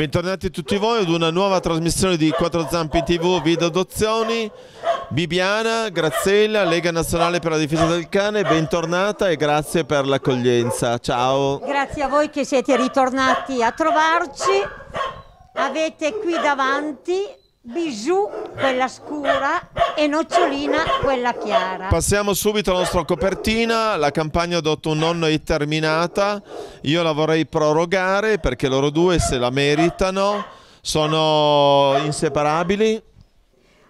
Bentornati tutti voi ad una nuova trasmissione di Quattro Zampi TV Video Adozioni. Bibiana, Graziella, Lega Nazionale per la Difesa del Cane, bentornata e grazie per l'accoglienza. Ciao. Grazie a voi che siete ritornati a trovarci. Avete qui davanti Bijou quella scura e nocciolina quella chiara. Passiamo subito alla nostra copertina, la campagna Dotto un nonno è terminata, io la vorrei prorogare perché loro due se la meritano, sono inseparabili.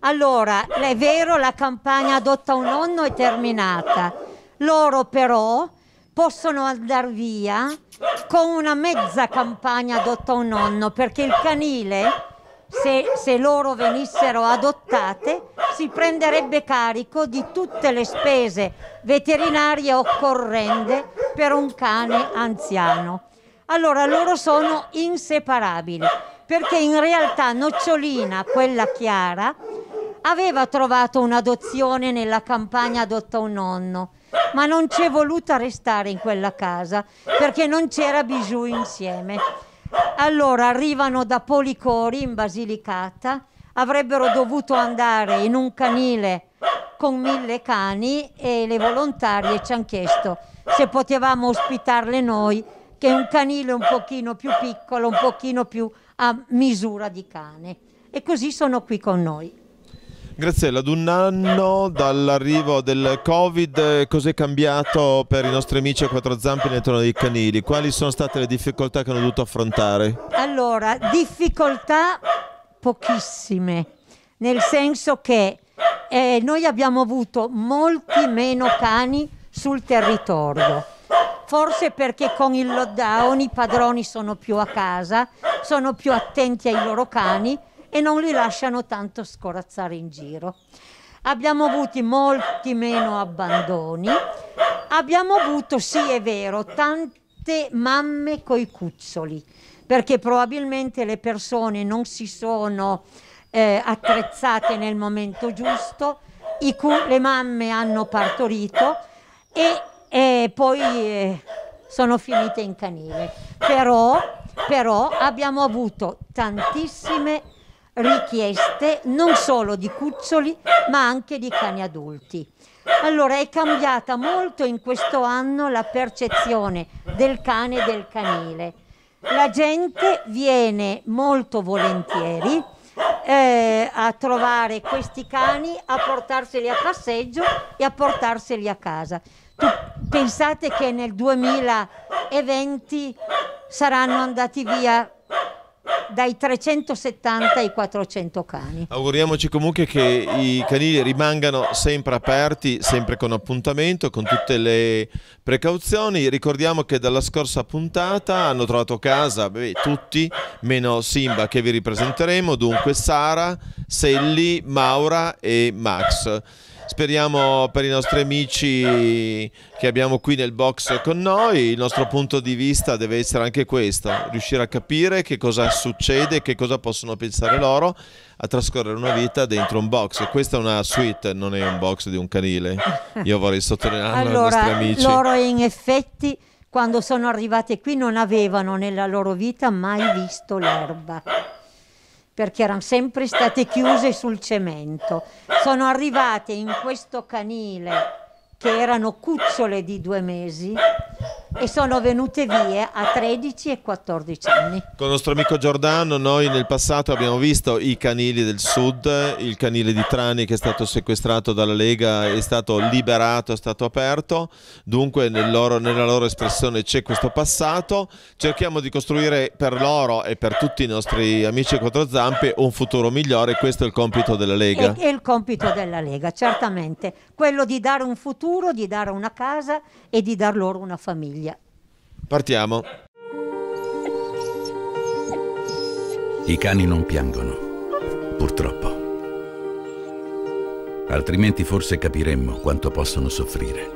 Allora, è vero, la campagna Adotta un nonno è terminata. Loro però possono andare via con una mezza campagna Adotta un nonno perché il canile se, se, loro venissero adottate, si prenderebbe carico di tutte le spese veterinarie occorrende per un cane anziano. Allora loro sono inseparabili perché in realtà Nocciolina, quella chiara, aveva trovato un'adozione nella campagna Adotta un nonno, ma non ci è voluta restare in quella casa perché non c'era Bijou insieme. Allora arrivano da Policori in Basilicata, avrebbero dovuto andare in un canile con mille cani e le volontarie ci hanno chiesto se potevamo ospitarle noi, che è un canile un pochino più piccolo, un pochino più a misura di cane. E così sono qui con noi. Grazie, ad un anno dall'arrivo del Covid, cos'è cambiato per i nostri amici a quattro zampe nel torno dei canili? Quali sono state le difficoltà che hanno dovuto affrontare? Allora, difficoltà pochissime, nel senso che eh, noi abbiamo avuto molti meno cani sul territorio. Forse perché con il lockdown i padroni sono più a casa, sono più attenti ai loro cani e non li lasciano tanto scorazzare in giro. Abbiamo avuto molti meno abbandoni, abbiamo avuto, sì è vero, tante mamme coi cuzzoli, perché probabilmente le persone non si sono eh, attrezzate nel momento giusto, le mamme hanno partorito e eh, poi eh, sono finite in canile. Però, però abbiamo avuto tantissime richieste non solo di cuccioli ma anche di cani adulti. Allora è cambiata molto in questo anno la percezione del cane e del canile. La gente viene molto volentieri eh, a trovare questi cani, a portarseli a passeggio e a portarseli a casa. Tu pensate che nel 2020 saranno andati via dai 370 ai 400 cani. Auguriamoci comunque che i canili rimangano sempre aperti, sempre con appuntamento, con tutte le precauzioni. Ricordiamo che dalla scorsa puntata hanno trovato casa beh, tutti, meno Simba che vi ripresenteremo, dunque Sara, Selli, Maura e Max. Speriamo per i nostri amici che abbiamo qui nel box con noi, il nostro punto di vista deve essere anche questo, riuscire a capire che cosa succede, che cosa possono pensare loro a trascorrere una vita dentro un box. Questa è una suite, non è un box di un canile. Io vorrei sottolinearlo allora, ai nostri amici. Loro in effetti quando sono arrivate qui non avevano nella loro vita mai visto l'erba perché erano sempre state chiuse sul cemento. Sono arrivate in questo canile che erano cucciole di due mesi e sono venute via a 13 e 14 anni. Con il nostro amico Giordano noi nel passato abbiamo visto i canili del sud, il canile di Trani che è stato sequestrato dalla Lega è stato liberato, è stato aperto, dunque nel loro, nella loro espressione c'è questo passato, cerchiamo di costruire per loro e per tutti i nostri amici quattro zampe un futuro migliore, questo è il compito della Lega. È, è il compito della Lega, certamente, quello di dare un futuro, di dare una casa e di dar loro una famiglia. Partiamo. I cani non piangono, purtroppo. Altrimenti forse capiremmo quanto possono soffrire.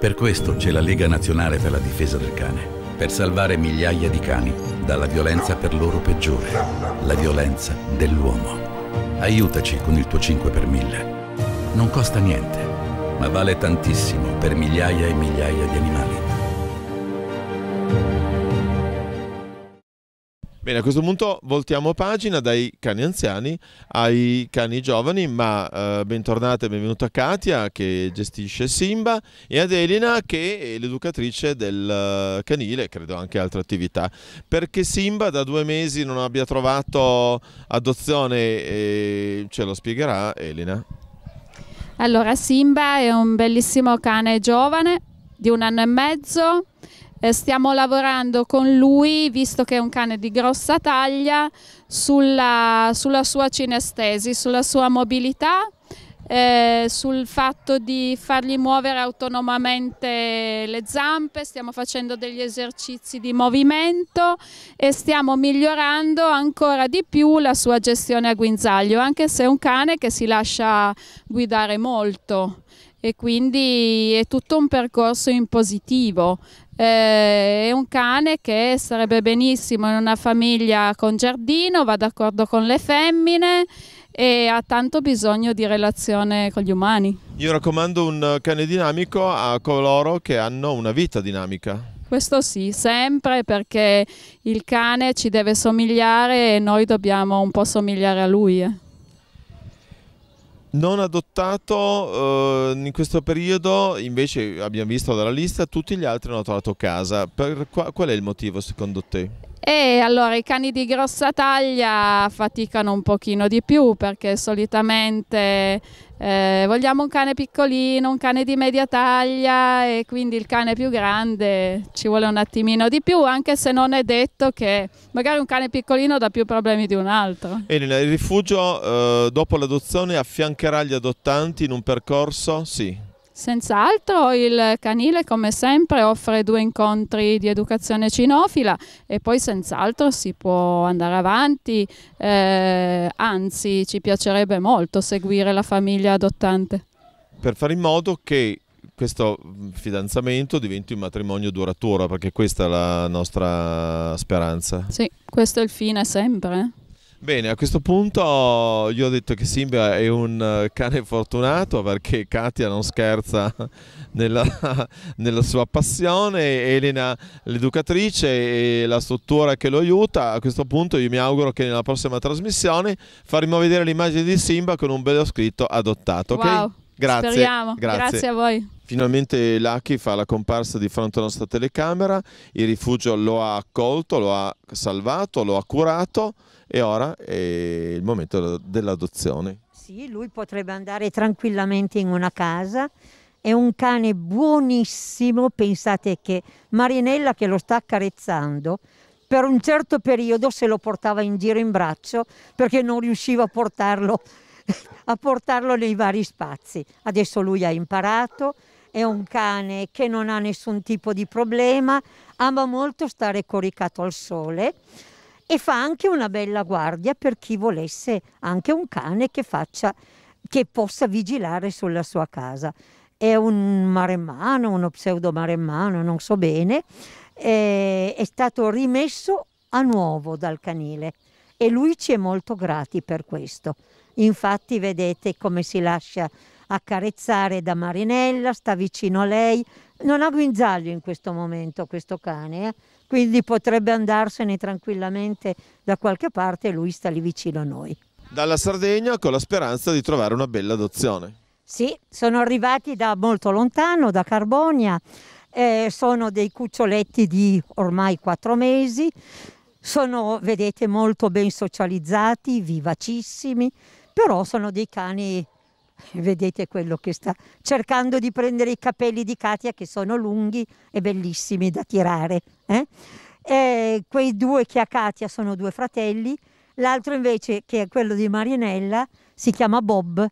Per questo c'è la Lega Nazionale per la difesa del cane, per salvare migliaia di cani dalla violenza per loro peggiore, la violenza dell'uomo. Aiutaci con il tuo 5 per 1000. Non costa niente, ma vale tantissimo per migliaia e migliaia di animali. Bene, a questo punto voltiamo pagina dai cani anziani ai cani giovani, ma eh, bentornata e benvenuta Katia che gestisce Simba e Adelina che è l'educatrice del eh, canile, credo anche altre attività. Perché Simba da due mesi non abbia trovato adozione e ce lo spiegherà Elena. Allora Simba è un bellissimo cane giovane di un anno e mezzo eh, stiamo lavorando con lui, visto che è un cane di grossa taglia, sulla, sulla sua cinestesi, sulla sua mobilità eh, sul fatto di fargli muovere autonomamente le zampe, stiamo facendo degli esercizi di movimento e stiamo migliorando ancora di più la sua gestione a guinzaglio, anche se è un cane che si lascia guidare molto e quindi è tutto un percorso in positivo. Eh, è un cane che sarebbe benissimo in una famiglia con giardino, va d'accordo con le femmine e ha tanto bisogno di relazione con gli umani. Io raccomando un cane dinamico a coloro che hanno una vita dinamica. Questo sì, sempre perché il cane ci deve somigliare e noi dobbiamo un po' somigliare a lui. Eh. Non adottato eh, in questo periodo, invece abbiamo visto dalla lista, tutti gli altri hanno trovato casa. Per, qual è il motivo secondo te? e allora i cani di grossa taglia faticano un pochino di più perché solitamente eh, vogliamo un cane piccolino, un cane di media taglia e quindi il cane più grande ci vuole un attimino di più, anche se non è detto che magari un cane piccolino dà più problemi di un altro. E il rifugio eh, dopo l'adozione affiancherà gli adottanti in un percorso? Sì. Senz'altro il canile come sempre offre due incontri di educazione cinofila e poi senz'altro si può andare avanti, eh, anzi ci piacerebbe molto seguire la famiglia adottante. Per fare in modo che questo mm, fidanzamento diventi un matrimonio duraturo, perché questa è la nostra speranza. Sì, questo è il fine sempre. Bene, a questo punto io ho detto che Simba è un eh, cane fortunato perché Katia non scherza nella, nella sua passione, Elena l'educatrice e la struttura che lo aiuta. A questo punto io mi auguro che nella prossima trasmissione faremo vedere l'immagine di Simba con un bello scritto adottato. Okay? Wow, grazie. Speriamo, grazie. grazie a voi. Finalmente Lucky fa la comparsa di fronte alla nostra telecamera, il rifugio lo ha accolto, lo ha salvato, lo ha curato e ora è il momento dell'adozione. Sì, lui potrebbe andare tranquillamente in una casa, è un cane buonissimo, pensate che Marinella che lo sta accarezzando, per un certo periodo se lo portava in giro in braccio perché non riusciva a portarlo, a portarlo nei vari spazi. Adesso lui ha imparato, è un cane che non ha nessun tipo di problema, ama molto stare coricato al sole, e fa anche una bella guardia per chi volesse anche un cane che, faccia, che possa vigilare sulla sua casa. È un maremmano, uno pseudo maremmano, non so bene, eh, è stato rimesso a nuovo dal canile e lui ci è molto grati per questo. Infatti vedete come si lascia accarezzare da Marinella, sta vicino a lei, non ha guinzaglio in questo momento questo cane, eh? quindi potrebbe andarsene tranquillamente da qualche parte e lui sta lì vicino a noi. Dalla Sardegna con la speranza di trovare una bella adozione. Sì, sono arrivati da molto lontano, da Carbonia, eh, sono dei cuccioletti di ormai quattro mesi, sono, vedete, molto ben socializzati, vivacissimi, però sono dei cani Vedete quello che sta cercando di prendere i capelli di Katia che sono lunghi e bellissimi da tirare. Eh? E quei due che ha Katia sono due fratelli, l'altro invece che è quello di Marinella si chiama Bob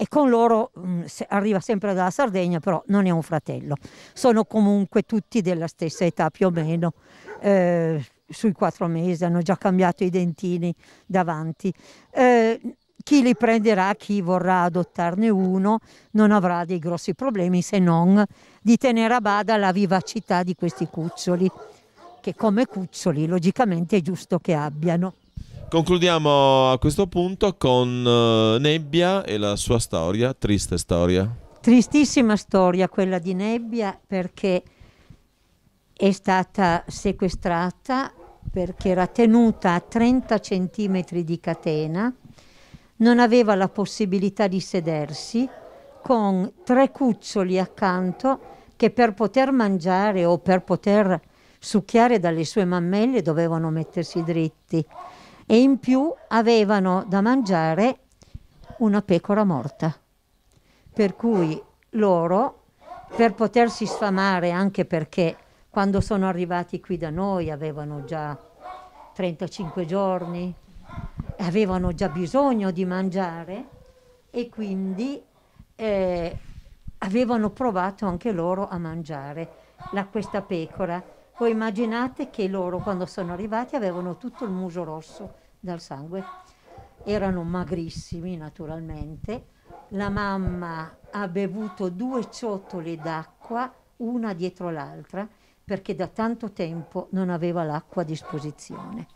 e con loro mh, mm, arriva sempre dalla Sardegna, però non è un fratello. Sono comunque tutti della stessa età più o meno, eh, sui quattro mesi, hanno già cambiato i dentini davanti. Eh, chi li prenderà, chi vorrà adottarne uno, non avrà dei grossi problemi se non di tenere a bada la vivacità di questi cuccioli, che come cuccioli logicamente è giusto che abbiano. Concludiamo a questo punto con eh, Nebbia e la sua storia, triste storia. Tristissima storia quella di Nebbia perché è stata sequestrata perché era tenuta a 30 centimetri di catena non aveva la possibilità di sedersi, con tre cuccioli accanto che per poter mangiare o per poter succhiare dalle sue mammelle dovevano mettersi dritti e in più avevano da mangiare una pecora morta. Per cui loro, per potersi sfamare, anche perché quando sono arrivati qui da noi avevano già 35 giorni, avevano già bisogno di mangiare e quindi eh, avevano provato anche loro a mangiare la, questa pecora. Voi immaginate che loro quando sono arrivati avevano tutto il muso rosso dal sangue, erano magrissimi naturalmente, la mamma ha bevuto due ciotole d'acqua una dietro l'altra perché da tanto tempo non aveva l'acqua a disposizione.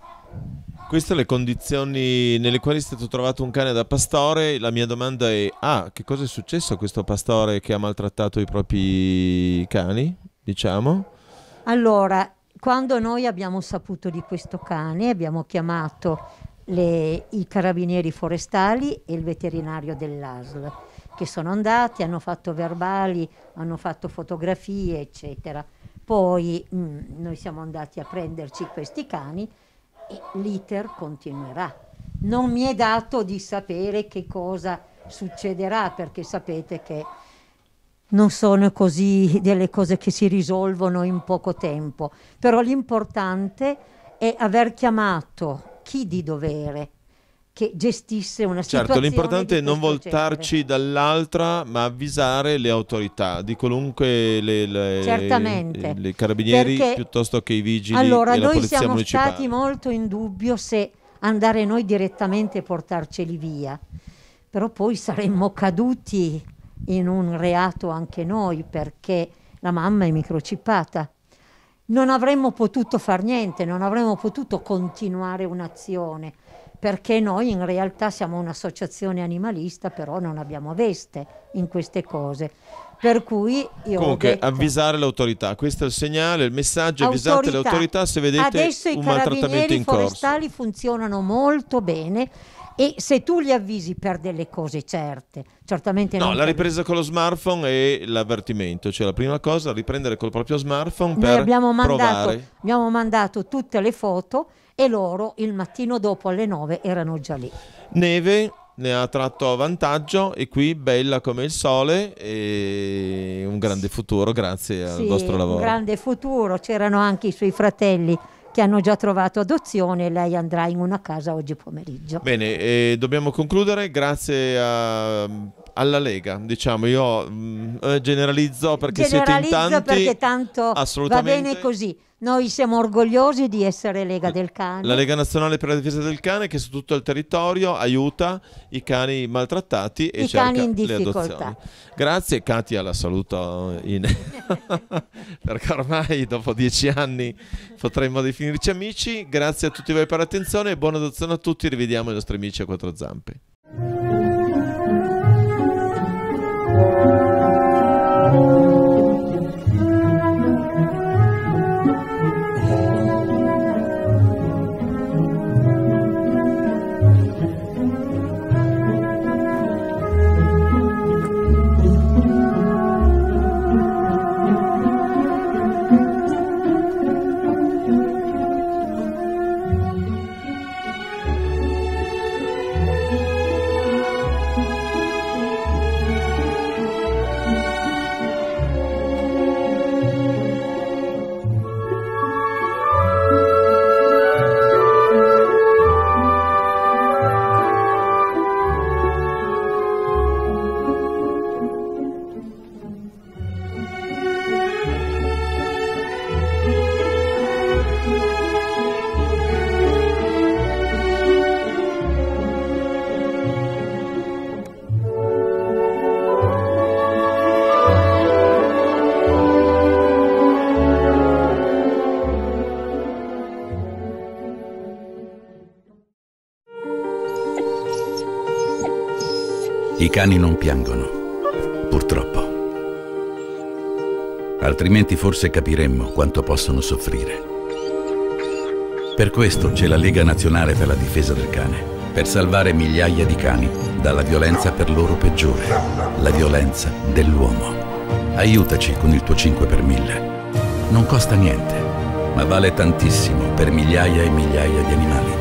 Queste le condizioni nelle quali è stato trovato un cane da pastore. La mia domanda è: ah, che cosa è successo a questo pastore che ha maltrattato i propri cani? Diciamo. Allora, quando noi abbiamo saputo di questo cane, abbiamo chiamato le, i carabinieri forestali e il veterinario dell'ASL, che sono andati, hanno fatto verbali, hanno fatto fotografie, eccetera. Poi mh, mm, noi siamo andati a prenderci questi cani l'iter continuerà. Non mi è dato di sapere che cosa succederà, perché sapete che non sono così delle cose che si risolvono in poco tempo, però l'importante è aver chiamato chi di dovere che gestisse una certo, situazione. Certo, l'importante è non voltarci genere. dall'altra, ma avvisare le autorità di qualunque le, le, Certamente, le carabinieri perché, piuttosto che i vigili allora, e la polizia municipale. Allora, noi siamo stati molto in dubbio se andare noi direttamente e portarceli via, però poi saremmo caduti in un reato anche noi perché la mamma è microchippata. Non avremmo potuto far niente, non avremmo potuto continuare un'azione perché noi in realtà siamo un'associazione animalista, però non abbiamo veste in queste cose. Per cui io Comunque, detto, avvisare l'autorità, questo è il segnale, il messaggio, autorità. avvisate le autorità se vedete Adesso un maltrattamento in corso. Adesso i carabinieri forestali funzionano molto bene e se tu li avvisi per delle cose certe, certamente no. la ripresa con lo smartphone e l'avvertimento, cioè la prima cosa riprendere col proprio smartphone Noi per abbiamo mandato, provare. Abbiamo mandato tutte le foto e loro il mattino dopo alle 9 erano già lì. Neve ne ha tratto vantaggio e qui bella come il sole e un grande futuro grazie al vostro lavoro. Un grande futuro, c'erano anche i suoi fratelli che hanno già trovato adozione e lei andrà in una casa oggi pomeriggio. Bene, e dobbiamo concludere, grazie a alla Lega, diciamo, io mh, mm, eh, generalizzo perché generalizzo siete in tanti. perché tanto va bene così. Noi siamo orgogliosi di essere Lega del Cane. La Lega Nazionale per la Difesa del Cane che su tutto il territorio aiuta i cani maltrattati e I cani in difficoltà. Grazie, Katia la saluto in... perché ormai dopo dieci anni potremmo definirci amici. Grazie a tutti voi per l'attenzione e buona dozzana a tutti. Rivediamo i nostri amici a quattro zampe. cani non piangono, purtroppo. Altrimenti forse capiremmo quanto possono soffrire. Per questo c'è la Lega Nazionale per la difesa del cane, per salvare migliaia di cani dalla violenza per loro peggiore, la violenza dell'uomo. Aiutaci con il tuo 5 per 1000. Non costa niente, ma vale tantissimo per migliaia e migliaia di animali.